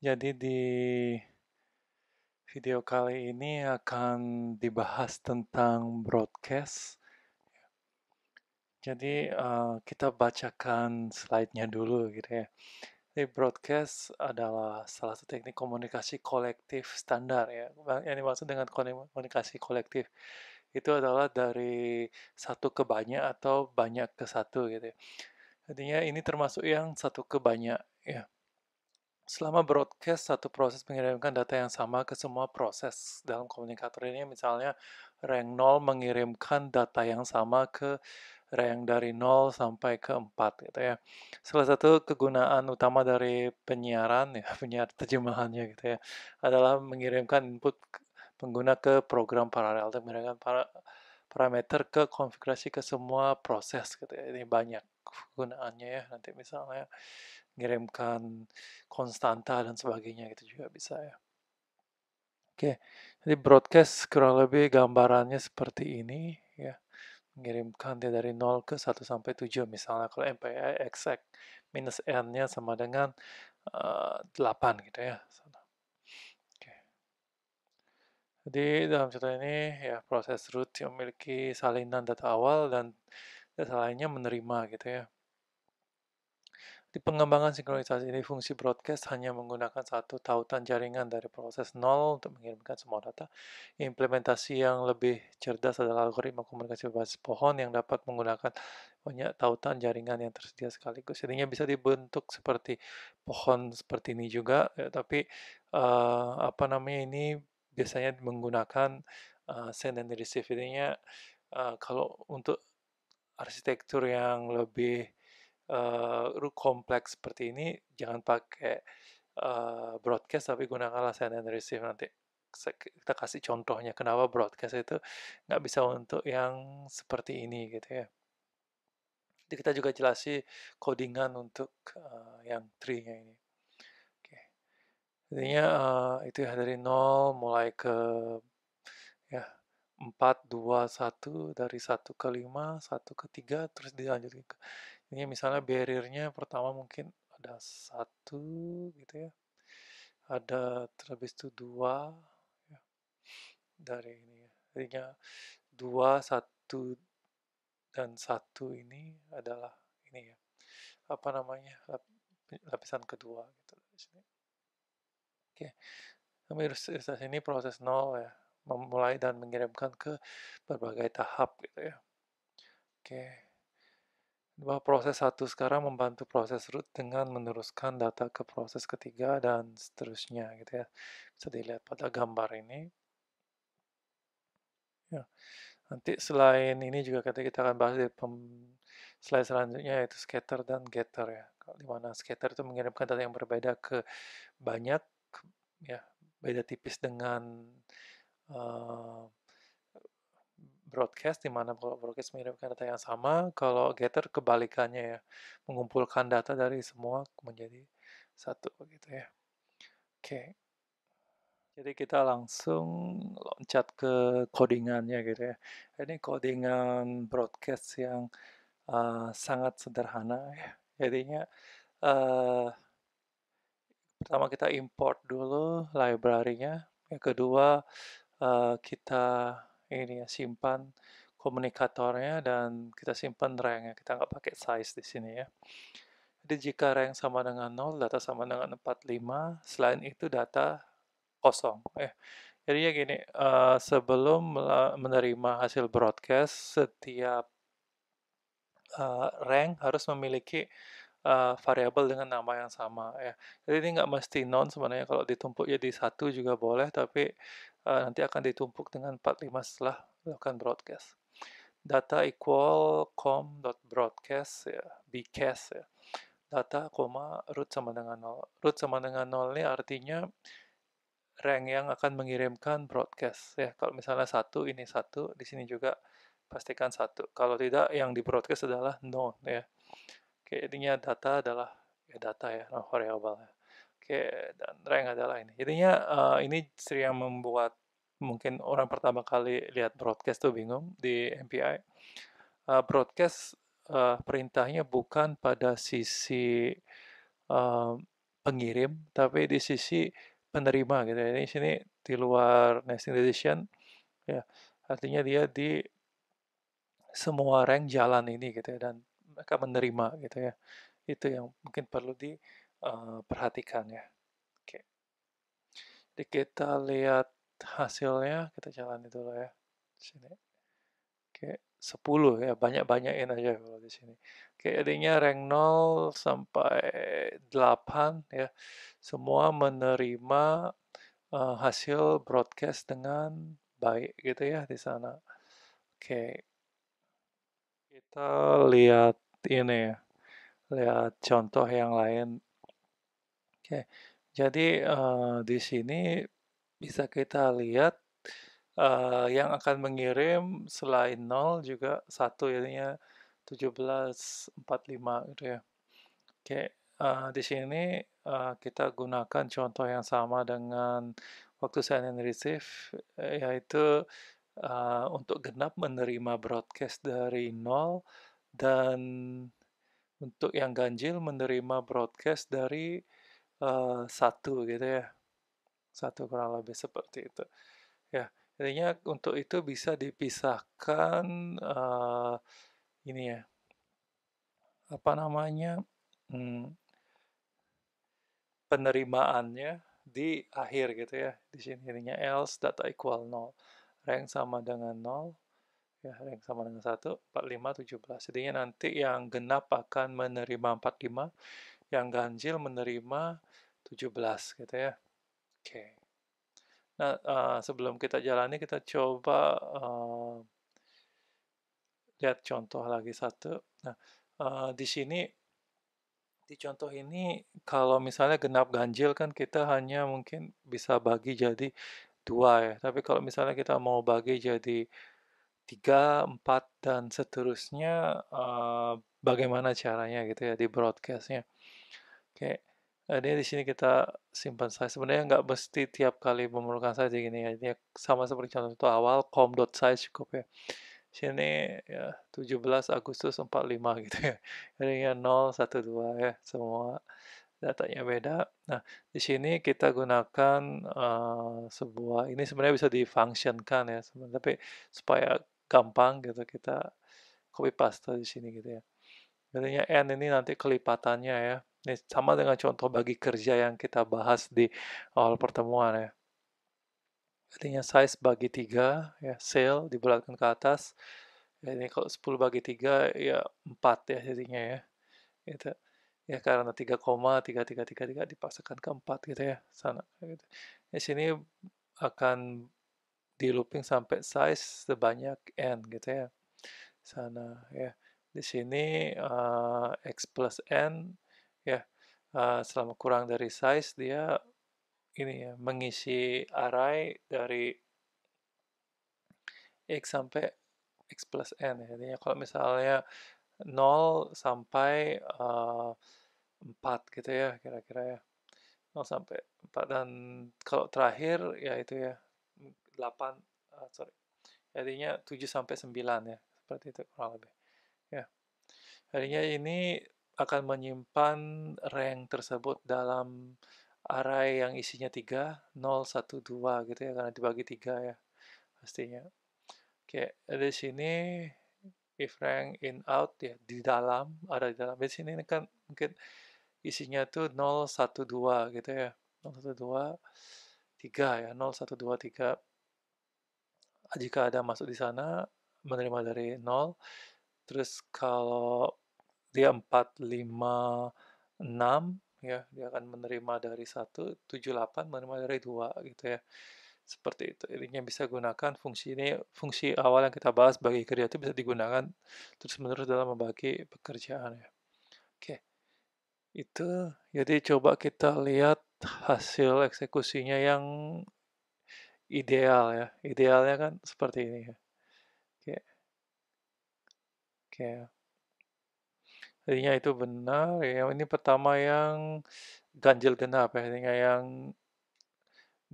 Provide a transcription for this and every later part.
Jadi di video kali ini akan dibahas tentang broadcast. Jadi uh, kita bacakan slide-nya dulu gitu ya. Jadi broadcast adalah salah satu teknik komunikasi kolektif standar ya. Yang dimaksud dengan komunikasi kolektif itu adalah dari satu ke banyak atau banyak ke satu gitu. Ya. Artinya ini termasuk yang satu ke banyak ya Selama broadcast, satu proses mengirimkan data yang sama ke semua proses dalam komunikator ini, misalnya rank 0 mengirimkan data yang sama ke rank dari 0 sampai ke 4 gitu ya. Salah satu kegunaan utama dari penyiaran, ya, penyiar terjemahannya gitu ya, adalah mengirimkan input pengguna ke program paralel, dan mengirimkan para, parameter ke konfigurasi ke semua proses gitu ya. Ini banyak kegunaannya ya, nanti misalnya ngirimkan konstanta dan sebagainya gitu juga bisa ya. Oke, jadi broadcast kurang lebih gambarannya seperti ini ya. Mengirimkan dia dari 0 ke 1 sampai 7 misalnya kalau MPI exact minus n-nya sama dengan uh, eh, 8 gitu ya. Oke. Jadi dalam contoh ini ya proses root yang memiliki salinan data awal dan data lainnya menerima gitu ya. Di pengembangan sinkronisasi ini, fungsi broadcast hanya menggunakan satu tautan jaringan dari proses nol untuk mengirimkan semua data. Implementasi yang lebih cerdas adalah algoritma komunikasi berbasis pohon yang dapat menggunakan banyak tautan jaringan yang tersedia sekaligus. Jadinya bisa dibentuk seperti pohon seperti ini juga, ya, tapi uh, apa namanya ini biasanya menggunakan uh, send and receive. Jadinya uh, kalau untuk arsitektur yang lebih uh, kompleks seperti ini jangan pakai uh, broadcast tapi gunakanlah send and receive nanti kita kasih contohnya kenapa broadcast itu nggak bisa untuk yang seperti ini gitu ya. Jadi kita juga jelasi codingan untuk uh, yang tree-nya ini. Oke. Okay. Intinya uh, itu ya dari 0 mulai ke ya 4 2 1 dari 1 ke 5, 1 ke 3 terus dilanjutin ke ini iya, misalnya barriernya pertama mungkin ada satu gitu ya ada terlebih itu dua ya. dari ini ya. jadinya dua satu dan satu ini adalah ini ya apa namanya lapisan kedua gitu di oke kami ilustrasi ini proses nol ya memulai dan mengirimkan ke berbagai tahap gitu ya oke bahwa proses satu sekarang membantu proses root dengan meneruskan data ke proses ketiga dan seterusnya gitu ya bisa dilihat pada gambar ini ya. nanti selain ini juga kita, kita akan bahas di pem, slide selanjutnya yaitu scatter dan getter ya di mana scatter itu mengirimkan data yang berbeda ke banyak ya beda tipis dengan uh, broadcast di mana broadcast mengirimkan data yang sama, kalau getter kebalikannya ya, mengumpulkan data dari semua menjadi satu begitu ya. Oke. Okay. Jadi kita langsung loncat ke codingannya gitu ya. Ini codingan broadcast yang uh, sangat sederhana ya. Jadinya uh, pertama kita import dulu library-nya, yang kedua uh, kita ini ya simpan komunikatornya dan kita simpan rangnya. kita nggak pakai size di sini ya jadi jika rank sama dengan 0 data sama dengan 45 selain itu data kosong eh jadi ya gini uh, sebelum menerima hasil broadcast setiap uh, eh, rank harus memiliki uh, variabel dengan nama yang sama ya. Jadi ini nggak mesti non sebenarnya kalau ditumpuk jadi satu juga boleh, tapi uh, nanti akan ditumpuk dengan 45 setelah melakukan broadcast. Data equal com dot broadcast ya, bcast ya. Data, koma, root sama dengan 0. Root sama dengan 0 ini artinya rank yang akan mengirimkan broadcast ya. Kalau misalnya satu ini satu, di sini juga pastikan satu. Kalau tidak yang di broadcast adalah none ya. Oke, intinya data adalah ya data ya, non variable ya oke dan yang adalah eh, ini. Intinya uh, ini sering yang membuat mungkin orang pertama kali lihat broadcast tuh bingung di MPI. Uh, eh, broadcast uh, perintahnya bukan pada sisi uh, pengirim, tapi di sisi penerima gitu. Ini sini di luar nesting decision, ya artinya dia di semua rank jalan ini gitu ya, dan mereka menerima gitu ya. Itu yang mungkin perlu di Eh, perhatikan ya. Oke. Jadi kita lihat hasilnya, kita itu dulu ya. Sini. Oke, 10 ya, banyak-banyakin aja kalau di sini. Oke, jadinya rank 0 sampai 8 ya. Semua menerima uh, hasil broadcast dengan baik gitu ya di sana. Oke. Kita lihat ini ya. Lihat contoh yang lain Oke, jadi uh, di sini bisa kita lihat uh, yang akan mengirim selain 0 juga 1 jadinya 1745 gitu ya. Oke, uh, di sini uh, kita gunakan contoh yang sama dengan waktu send and receive yaitu uh, untuk genap menerima broadcast dari nol dan untuk yang ganjil menerima broadcast dari uh, satu gitu ya satu kurang lebih seperti itu ya intinya untuk itu bisa dipisahkan uh, ini ya apa namanya hmm, penerimaannya di akhir gitu ya di sini intinya else data equal 0 rank sama dengan 0 ya rank sama dengan 1, 45, 17. Jadinya nanti yang genap akan menerima 45, yang ganjil menerima 17 gitu ya. Oke. Okay. Nah, uh, sebelum kita jalani kita coba uh, lihat contoh lagi satu. Nah, uh, di sini di contoh ini kalau misalnya genap ganjil kan kita hanya mungkin bisa bagi jadi dua ya. Tapi kalau misalnya kita mau bagi jadi tiga, empat dan seterusnya, uh, bagaimana caranya gitu ya di broadcastnya? Oke, eh, ini di sini kita simpan size. Sebenarnya nggak mesti tiap kali memerlukan size gini ya. Ini sama seperti contoh awal, com.size cukup ya. Sini ya, 17 Agustus 45 gitu ya. ya 0, 1, 2 ya, semua datanya beda. Nah, di sini kita gunakan uh, sebuah, ini sebenarnya bisa difunctionkan ya, tapi supaya gampang gitu kita copy paste di sini gitu ya. Jadinya N ini nanti kelipatannya ya. Ini sama dengan contoh bagi kerja yang kita bahas di awal pertemuan ya. Artinya size bagi tiga ya, sale dibulatkan ke atas. Ya, ini kalau 10 bagi tiga ya 4 ya jadinya ya. Gitu. Ya karena koma tiga tiga tiga tiga dipaksakan ke empat gitu ya. Sana. Gitu. Di sini akan di looping sampai size sebanyak n gitu ya. Sana ya. Di sini uh, x plus n ya uh, selama kurang dari size dia ini ya mengisi array dari x sampai x plus n ya. Jadi kalau misalnya 0 sampai uh, eh, 4 gitu ya kira-kira ya 0 sampai 4 dan kalau terakhir ya itu ya 8 uh, eh, sorry jadinya 7 sampai 9 ya seperti itu kurang lebih ya jadinya ini akan menyimpan rank tersebut dalam array yang isinya 3, 0, 1, 2 gitu ya, karena dibagi 3 ya pastinya. Oke, okay, di sini if rank in out ya di dalam, ada di dalam. Di sini ini kan mungkin isinya tuh 0, 1, 2 gitu ya. 0, 1, 2, 3 ya, 0, 1, 2, 3. Jika ada masuk di sana, menerima dari 0. Terus kalau dia 4, 5, 6 ya dia akan menerima dari 1, 7, 8 menerima dari 2 gitu ya seperti itu yang bisa gunakan fungsi ini fungsi awal yang kita bahas bagi kerja itu bisa digunakan terus menerus dalam membagi pekerjaan ya oke itu jadi coba kita lihat hasil eksekusinya yang ideal ya idealnya kan seperti ini ya oke oke Jadinya itu benar, Yang ini pertama yang ganjil genap ya, jadinya yang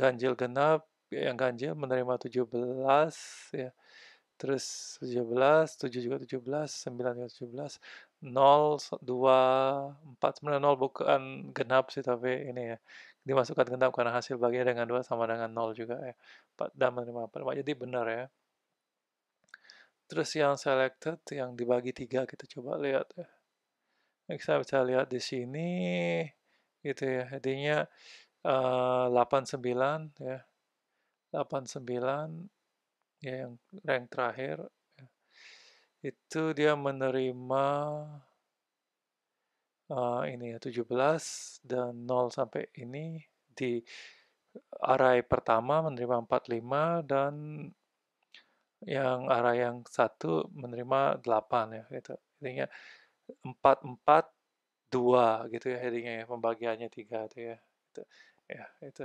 ganjil genap, yang ganjil menerima 17 ya. Terus 17, 7 juga 17, 9 juga 17, 0, 2, 4, sebenarnya 0 bukan genap sih, tapi ini ya, dimasukkan genap karena hasil baginya dengan 2 sama dengan 0 juga ya. 4 dan menerima 4, jadi benar ya. Terus yang selected, yang dibagi 3, kita coba lihat ya. Kita bisa lihat di sini, gitu ya. Jadinya uh, 89 ya. 89 ya yang rank terakhir ya. itu dia menerima uh, ini ya 17 dan 0 sampai ini di array pertama menerima 45 dan yang arah yang satu menerima 8 ya gitu. artinya empat empat dua gitu ya headingnya ya, pembagiannya tiga itu ya itu ya itu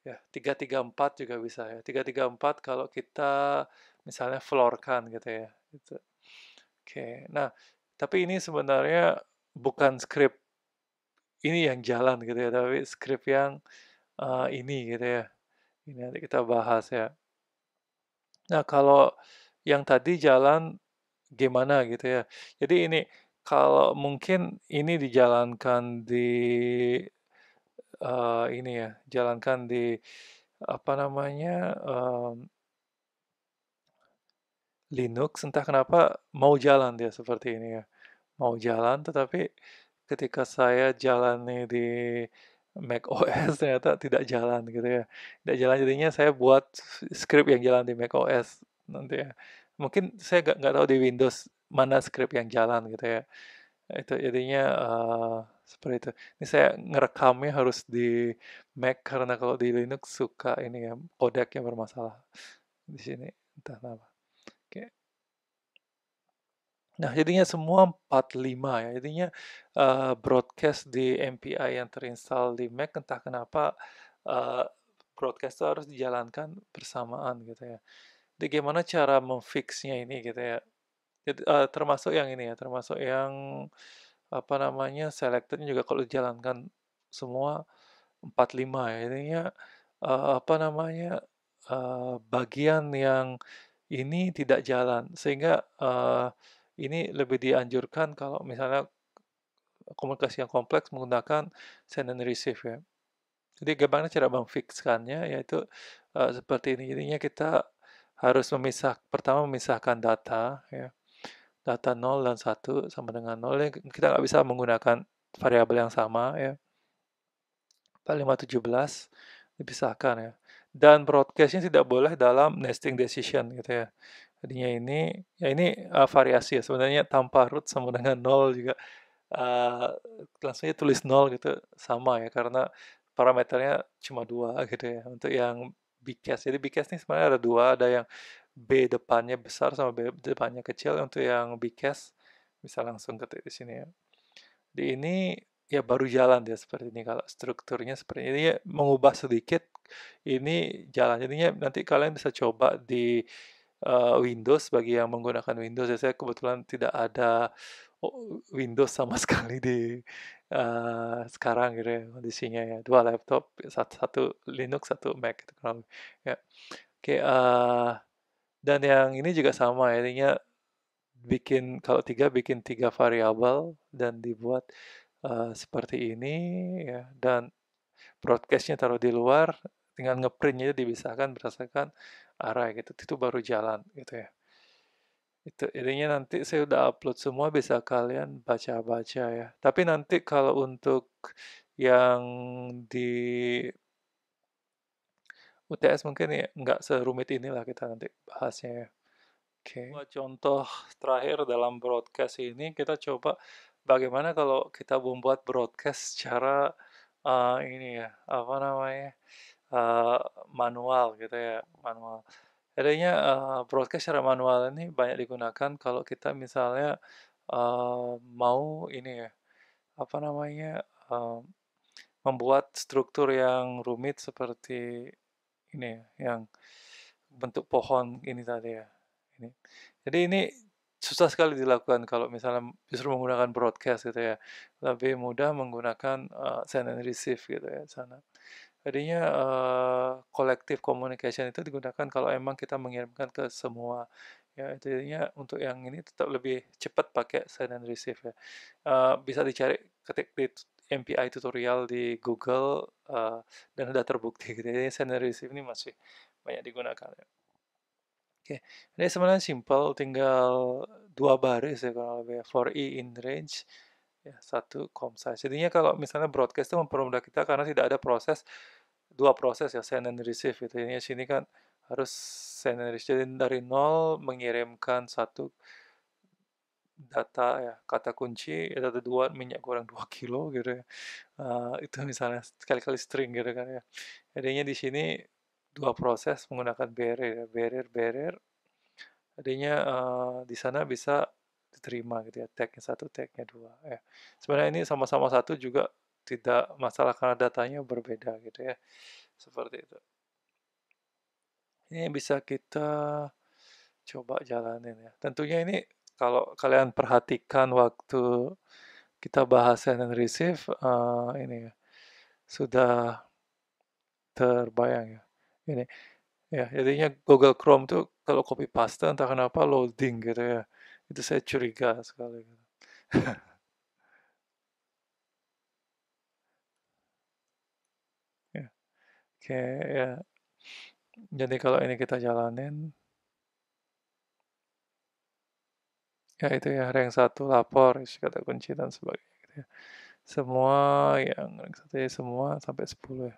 ya tiga tiga empat juga bisa ya tiga tiga empat kalau kita misalnya floorkan gitu ya itu oke nah tapi ini sebenarnya bukan script ini yang jalan gitu ya tapi script yang uh, ini gitu ya ini nanti kita bahas ya nah kalau yang tadi jalan gimana gitu ya jadi ini kalau mungkin ini dijalankan di uh, ini ya, jalankan di apa namanya um, Linux entah kenapa mau jalan dia seperti ini ya. Mau jalan tetapi ketika saya jalani di Mac OS ternyata tidak jalan gitu ya. Tidak jalan jadinya saya buat script yang jalan di Mac OS nanti ya. Mungkin saya nggak tahu di Windows mana script yang jalan gitu ya itu jadinya uh, seperti itu ini saya ngerekamnya harus di Mac karena kalau di Linux suka ini ya kodeknya bermasalah di sini entah kenapa oke nah jadinya semua 45 ya jadinya uh, broadcast di MPI yang terinstall di Mac entah kenapa uh, broadcast itu harus dijalankan bersamaan gitu ya jadi gimana cara memfixnya ini gitu ya jadi, uh, eh, termasuk yang ini ya, termasuk yang apa namanya selectednya juga kalau dijalankan semua 45 ya. Intinya uh, apa namanya uh, bagian yang ini tidak jalan sehingga uh, ini lebih dianjurkan kalau misalnya komunikasi yang kompleks menggunakan send and receive ya. Jadi gimana cara memfixkannya yaitu uh, seperti ini. Jadinya kita harus memisah pertama memisahkan data ya data 0 dan 1 sama dengan 0 kita nggak bisa menggunakan variabel yang sama ya 517 dipisahkan ya dan broadcastnya tidak boleh dalam nesting decision gitu ya jadinya ini ya ini uh, variasi ya sebenarnya tanpa root sama dengan 0 juga uh, eh, langsungnya tulis 0 gitu sama ya karena parameternya cuma dua gitu ya untuk yang bcast jadi bcast ini sebenarnya ada dua ada yang B depannya besar sama B depannya kecil untuk yang cash bisa langsung ketik di sini ya di ini ya baru jalan dia seperti ini kalau strukturnya seperti ini ya, mengubah sedikit ini jalan jadinya ya nanti kalian bisa coba di uh, Windows bagi yang menggunakan Windows ya saya kebetulan tidak ada oh, Windows sama sekali di uh, sekarang gitu ya kondisinya ya dua laptop satu, satu Linux satu Mac gitu ya oke okay, uh, eh, dan yang ini juga sama, intinya bikin kalau tiga bikin tiga variabel dan dibuat uh, seperti ini ya dan broadcastnya taruh di luar dengan ngeprintnya dibisahkan berdasarkan arah gitu itu baru jalan gitu ya itu intinya nanti saya udah upload semua bisa kalian baca-baca ya tapi nanti kalau untuk yang di UTS mungkin ya nggak serumit inilah kita nanti bahasnya ya. Oke. Okay. Contoh terakhir dalam broadcast ini kita coba bagaimana kalau kita membuat broadcast secara uh, ini ya apa namanya uh, manual gitu ya manual. Adanya uh, eh, broadcast secara manual ini banyak digunakan kalau kita misalnya uh, mau ini ya apa namanya uh, membuat struktur yang rumit seperti ini ya, yang bentuk pohon ini tadi ya. Ini. Jadi ini susah sekali dilakukan kalau misalnya justru menggunakan broadcast gitu ya. Lebih mudah menggunakan uh, eh, send and receive gitu ya sana. Jadinya uh, collective communication itu digunakan kalau emang kita mengirimkan ke semua ya jadinya untuk yang ini tetap lebih cepat pakai send and receive ya. Uh, bisa dicari ketik di MPI tutorial di Google uh, dan sudah terbukti gitu. Jadi sendiri receive ini masih banyak digunakan. Ya. Oke, okay. ini sebenarnya simple, tinggal dua baris ya kalau lebih. Ya. For e in range, ya satu com size. Jadinya kalau misalnya broadcast itu mempermudah kita karena tidak ada proses dua proses ya send and receive gitu. Ini sini kan harus send and receive Jadi dari nol mengirimkan satu data ya kata kunci ya data dua minyak goreng dua kilo gitu ya uh, itu misalnya sekali-kali string gitu kan ya adanya di sini dua proses menggunakan barrier ya. barrier barrier adanya uh, eh, di sana bisa diterima gitu ya tagnya satu tagnya dua ya sebenarnya ini sama-sama satu juga tidak masalah karena datanya berbeda gitu ya seperti itu ini bisa kita coba jalanin ya tentunya ini kalau kalian perhatikan waktu kita bahas send and receive, uh, ini ya, sudah terbayang ya. Ini ya, jadinya Google Chrome tuh kalau copy paste entah kenapa loading gitu ya. Itu saya curiga sekali. Gitu. Ya, oke, okay, ya. Jadi kalau ini kita jalanin, Gitu ya itu ya rank satu lapor kata kunci dan sebagainya gitu ya. semua yang rank satu ya semua sampai sepuluh ya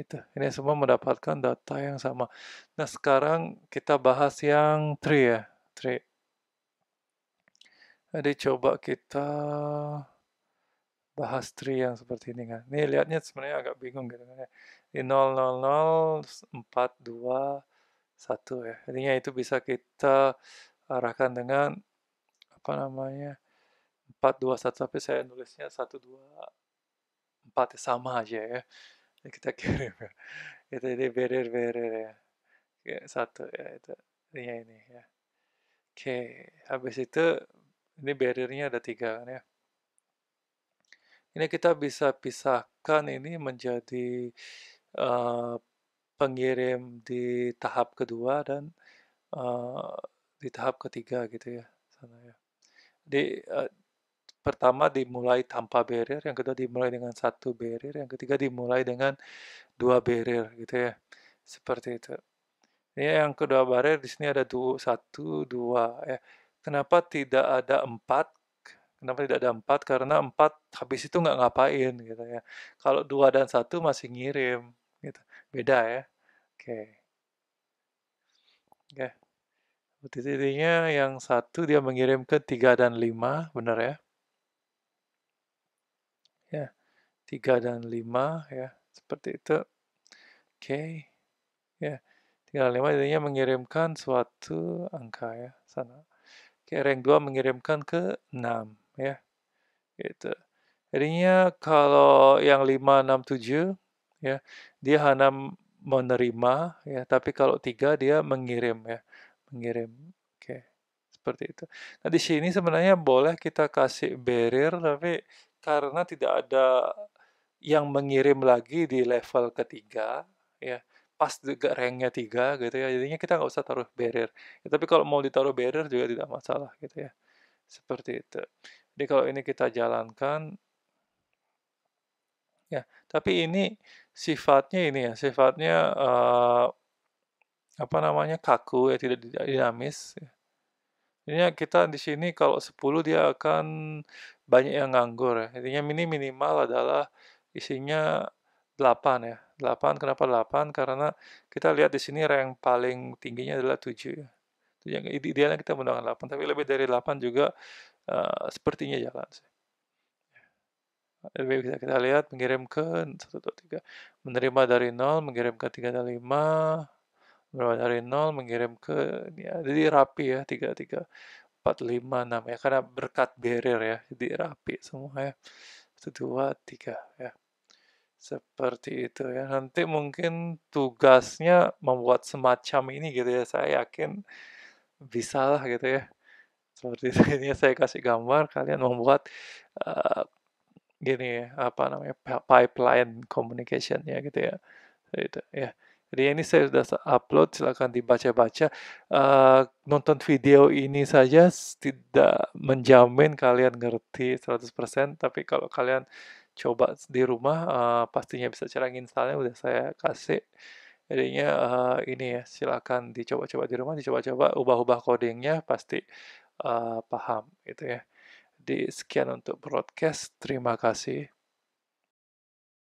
itu ini semua mendapatkan data yang sama nah sekarang kita bahas yang tri ya tri. jadi coba kita bahas tri yang seperti ini kan ini lihatnya sebenarnya agak bingung gitu kan ya di nol nol nol empat dua satu ya artinya itu bisa kita arahkan dengan apa namanya 421 tapi saya nulisnya 124 ya sama aja ya kita kirim ya itu ini berer berer ya satu ya itu ini iya, ini ya oke habis itu ini barriernya ada tiga kan ya ini kita bisa pisahkan ini menjadi uh, pengirim di tahap kedua dan uh, di tahap ketiga gitu ya sana ya di uh, pertama dimulai tanpa barrier, yang kedua dimulai dengan satu barrier, yang ketiga dimulai dengan dua barrier gitu ya. Seperti itu. Ini yang kedua barrier di sini ada dua, satu, dua ya. Kenapa tidak ada empat? Kenapa tidak ada empat? Karena empat habis itu nggak ngapain gitu ya. Kalau dua dan satu masih ngirim gitu. Beda ya. Oke. Okay. Oke. Okay titiknya yang satu dia mengirim ke tiga dan lima, benar ya? Ya, 3 dan lima ya, seperti itu. Oke. Okay. Ya, tiga dan lima jadinya mengirimkan suatu angka ya, sana. Oke, okay, rank 2 mengirimkan ke enam ya. Gitu. Jadinya kalau yang lima enam tujuh ya, dia hanya menerima ya, tapi kalau tiga dia mengirim ya mengirim. Oke, seperti itu. Nah di sini sebenarnya boleh kita kasih barrier, tapi karena tidak ada yang mengirim lagi di level ketiga, ya pas juga ranknya tiga gitu ya jadinya kita nggak usah taruh barrier ya, tapi kalau mau ditaruh barrier juga tidak masalah gitu ya seperti itu jadi kalau ini kita jalankan ya tapi ini sifatnya ini ya sifatnya uh, apa namanya kaku ya tidak dinamis ya. kita di sini kalau 10 dia akan banyak yang nganggur ya. Intinya mini minimal adalah isinya 8 ya. 8 kenapa 8? Karena kita lihat di sini rank paling tingginya adalah 7 ya. yang idealnya kita menggunakan 8, tapi lebih dari 8 juga uh, sepertinya jalan sih. Ya. Lebih kita, kita lihat mengirim ke 1 2 3. Menerima dari 0, mengirim ke 3 dan 5 berawal dari nol mengirim ke ya, jadi rapi ya tiga tiga empat lima enam ya karena berkat barrier ya jadi rapi semua ya satu dua tiga ya seperti itu ya nanti mungkin tugasnya membuat semacam ini gitu ya saya yakin bisa lah gitu ya seperti itu ini saya kasih gambar kalian membuat uh, gini apa namanya pipeline communication ya gitu ya itu ya jadi ini saya sudah upload, silahkan dibaca-baca. Uh, nonton video ini saja tidak menjamin kalian ngerti 100%, tapi kalau kalian coba di rumah, uh, pastinya bisa cara installnya udah saya kasih. Jadinya uh, ini ya, silahkan dicoba-coba di rumah, dicoba-coba, ubah-ubah codingnya, pasti uh, paham gitu ya. Di sekian untuk broadcast, terima kasih.